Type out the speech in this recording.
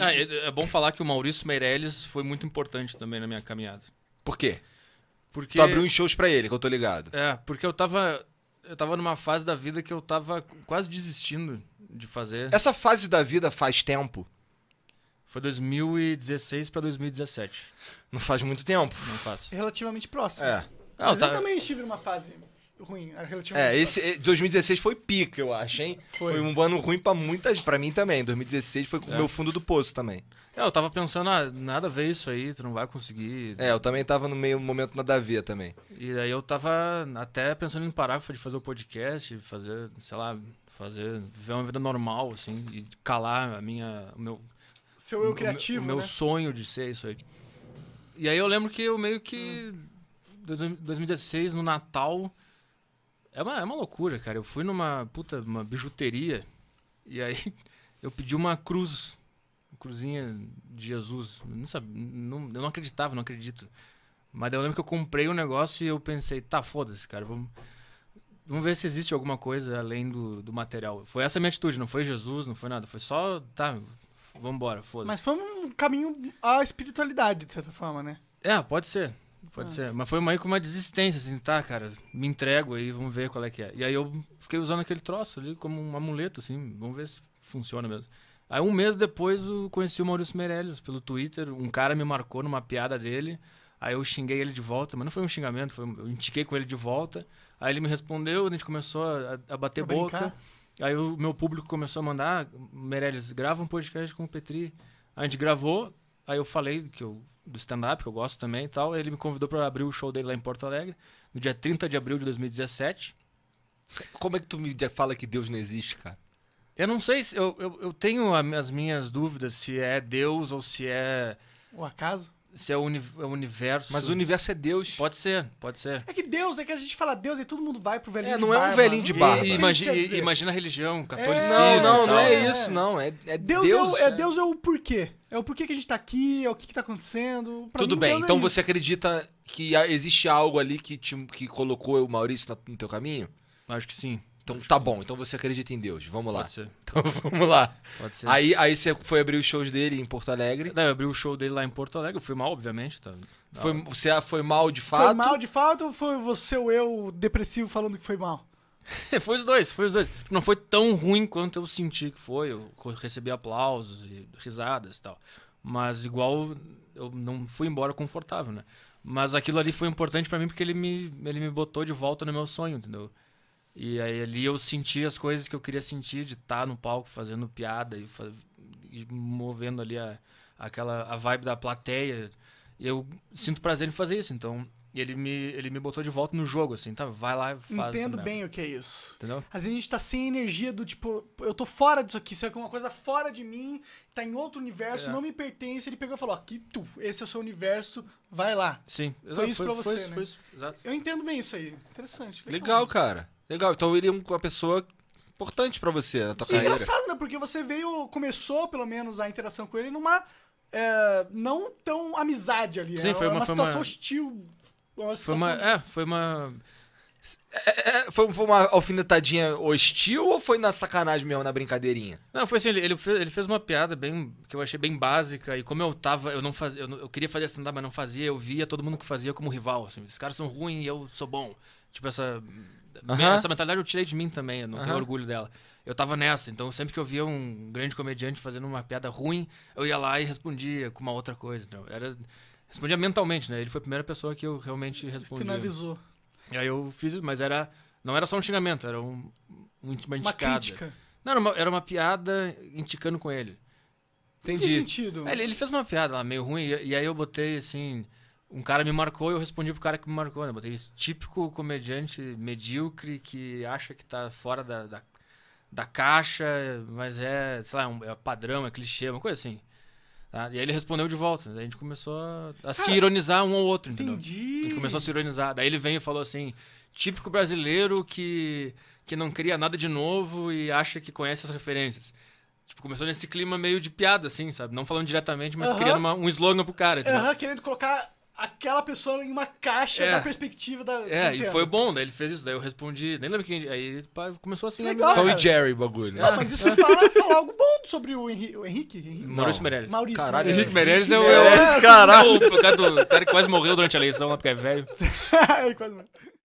Ah, é, é, bom falar que o Maurício Meirelles foi muito importante também na minha caminhada. Por quê? Porque... Tu abriu uns shows para ele, que eu tô ligado. É, porque eu tava eu tava numa fase da vida que eu tava quase desistindo de fazer. Essa fase da vida faz tempo? Foi 2016 para 2017. Não faz muito tempo. Não faz. Relativamente próximo. É. Não, Mas tá... eu também estive numa fase ruim. É, é esse 2016 eh, foi pica, eu acho, hein? Foi. foi um ano ruim para muitas, para mim também. 2016 foi o é. meu fundo do poço também. É, eu tava pensando, ah, nada a ver isso aí, tu não vai conseguir. É, eu também tava no meio momento nada a ver também. E aí eu tava até pensando em parar de fazer o um podcast, fazer, sei lá, fazer viver uma vida normal assim e calar a minha, o meu seu eu criativo, o meu, né? sonho de ser isso aí. E aí eu lembro que eu meio que hum. 2016 no Natal, é uma, é uma loucura, cara. Eu fui numa puta, uma bijuteria e aí eu pedi uma cruz, uma cruzinha de Jesus. Eu não sabia, não, eu não acreditava, não acredito. Mas eu lembro que eu comprei um negócio e eu pensei, tá, foda-se, cara, vamos, vamos ver se existe alguma coisa além do, do material. Foi essa a minha atitude, não foi Jesus, não foi nada, foi só, tá, vamos embora, foda-se. Mas foi um caminho à espiritualidade, de certa forma, né? É, pode ser. Pode ah. ser. Mas foi meio com uma desistência, assim, tá, cara, me entrego aí, vamos ver qual é que é. E aí eu fiquei usando aquele troço ali como um amuleto, assim, vamos ver se funciona mesmo. Aí um mês depois eu conheci o Maurício Meirelles pelo Twitter, um cara me marcou numa piada dele, aí eu xinguei ele de volta, mas não foi um xingamento, foi, eu indiquei com ele de volta, aí ele me respondeu, a gente começou a, a bater pra boca, brincar. aí o meu público começou a mandar, Meirelles, grava um podcast com o Petri. A gente gravou, Aí eu falei que eu, do stand-up, que eu gosto também e tal. Ele me convidou para abrir o show dele lá em Porto Alegre, no dia 30 de abril de 2017. Como é que tu me fala que Deus não existe, cara? Eu não sei se. Eu, eu, eu tenho as minhas dúvidas se é Deus ou se é. O acaso? Se é o, uni é o universo. Mas o universo é Deus. Pode ser, pode ser. É que Deus, é que a gente fala Deus e todo mundo vai pro velhinho é, de barba. É, não é um velhinho de é barba. E, imagina, imagina a religião, é. catolicismo. É, não, não, não é isso, não. É, é Deus. É Deus é, é, Deus é o porquê. É o porquê que a gente tá aqui, é o que, que tá acontecendo. Pra Tudo mim, bem, Deus então você acredita que existe algo ali que, te, que colocou o Maurício no teu caminho? Acho que sim. Então tá bom, então você acredita em Deus. Vamos lá. Pode ser. Então vamos lá. Pode ser. Aí, aí você foi abrir os shows dele em Porto Alegre. Daí eu abri o show dele lá em Porto Alegre, eu fui mal, obviamente. Tá... Foi, você foi mal de fato? Foi mal de fato ou foi você ou eu depressivo falando que foi mal? foi os dois, foi os dois. Não foi tão ruim quanto eu senti que foi. Eu recebi aplausos e risadas e tal. Mas igual eu não fui embora confortável, né? Mas aquilo ali foi importante para mim porque ele me, ele me botou de volta no meu sonho, entendeu? E aí ali eu senti as coisas que eu queria sentir de estar tá no palco fazendo piada e, e movendo ali a, aquela a vibe da plateia. Eu sinto prazer em fazer isso, então ele me, ele me botou de volta no jogo, assim, tá? Vai lá e faz. Entendo bem o que é isso. Entendeu? Às vezes a gente tá sem energia do tipo, eu tô fora disso aqui, isso é uma coisa fora de mim, tá em outro universo, é. não me pertence. Ele pegou e falou: aqui, tu, esse é o seu universo, vai lá. Sim, exato. Foi isso foi, pra você. Foi, né? foi isso, exato. Eu entendo bem isso aí. Interessante. legal, legal cara. Legal, então ele é uma pessoa importante para você na tua carreira. engraçado, né? Porque você veio, começou pelo menos a interação com ele numa. É, não tão amizade ali. Né? Sim, foi é uma, uma foi situação uma... hostil. É uma situação... É, foi uma. É, foi uma. É, foi, foi, uma alfinetadinha hostil ou foi na sacanagem mesmo, na brincadeirinha? Não, foi assim, ele, ele, fez, ele fez uma piada bem que eu achei bem básica, e como eu tava, eu não fazia, eu, eu, queria fazer stand-up, mas não fazia, eu via todo mundo que fazia como rival, assim, esses caras são ruins e eu sou bom. Tipo, essa, uh -huh. essa mentalidade eu tirei de mim também, eu não uh -huh. tenho orgulho dela. Eu tava nessa, então sempre que eu via um grande comediante fazendo uma piada ruim, eu ia lá e respondia com uma outra coisa. Então, era, respondia mentalmente, né? Ele foi a primeira pessoa que eu realmente respondi. Finalizou. E aí eu fiz isso, mas era, não era só um xingamento, era um, um, uma indicada. Uma crítica. Não, era uma, era uma piada indicando com ele. Entendi. Que sentido? Ele, ele fez uma piada lá meio ruim, e, e aí eu botei assim um cara me marcou e eu respondi pro cara que me marcou, né? Botei esse Típico comediante medíocre que acha que tá fora da, da, da caixa, mas é, sei lá, é um, é padrão, é clichê, uma coisa assim. Tá? E aí ele respondeu de volta. Daí a gente começou a cara, se ironizar um ao outro, entendeu? Entendi. A gente começou a se ironizar. Daí ele veio e falou assim: típico brasileiro que, que não cria nada de novo e acha que conhece as referências. Tipo, começou nesse clima meio de piada, assim, sabe? Não falando diretamente, mas uh -huh. criando uma, um slogan pro cara. Aham, uh -huh, querendo colocar aquela pessoa em uma caixa é. da perspectiva da. É, e foi bom, daí ele fez isso, daí eu respondi, nem lembro quem. Aí começou assim né, Legal, a Tom e Jerry bagulho. Não, ah, mas isso é. fala, fala algo bom sobre o Henrique. O Henrique, Henrique? Maurício Meirelles. Maurício caralho, Henrique Meirelles é o. É, é, caralho! O cara, do, o cara que quase morreu durante a eleição lá, né, porque é velho. ele é, quase morreu.